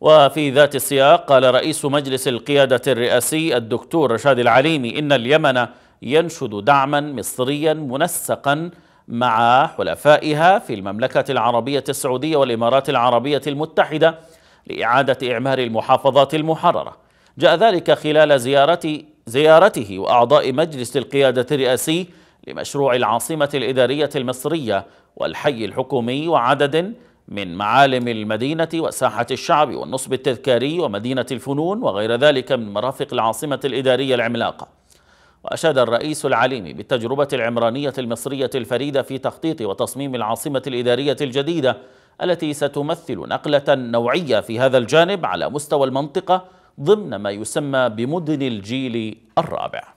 وفي ذات السياق قال رئيس مجلس القيادة الرئاسي الدكتور رشاد العليمي إن اليمن ينشد دعما مصريا منسقا مع حلفائها في المملكة العربية السعودية والإمارات العربية المتحدة لإعادة إعمار المحافظات المحررة جاء ذلك خلال زيارة زيارته وأعضاء مجلس القيادة الرئاسي لمشروع العاصمة الإدارية المصرية والحي الحكومي وعدد من معالم المدينة وساحة الشعب والنصب التذكاري ومدينة الفنون وغير ذلك من مرافق العاصمة الإدارية العملاقة وأشاد الرئيس العليمي بالتجربة العمرانية المصرية الفريدة في تخطيط وتصميم العاصمة الإدارية الجديدة التي ستمثل نقلة نوعية في هذا الجانب على مستوى المنطقة ضمن ما يسمى بمدن الجيل الرابع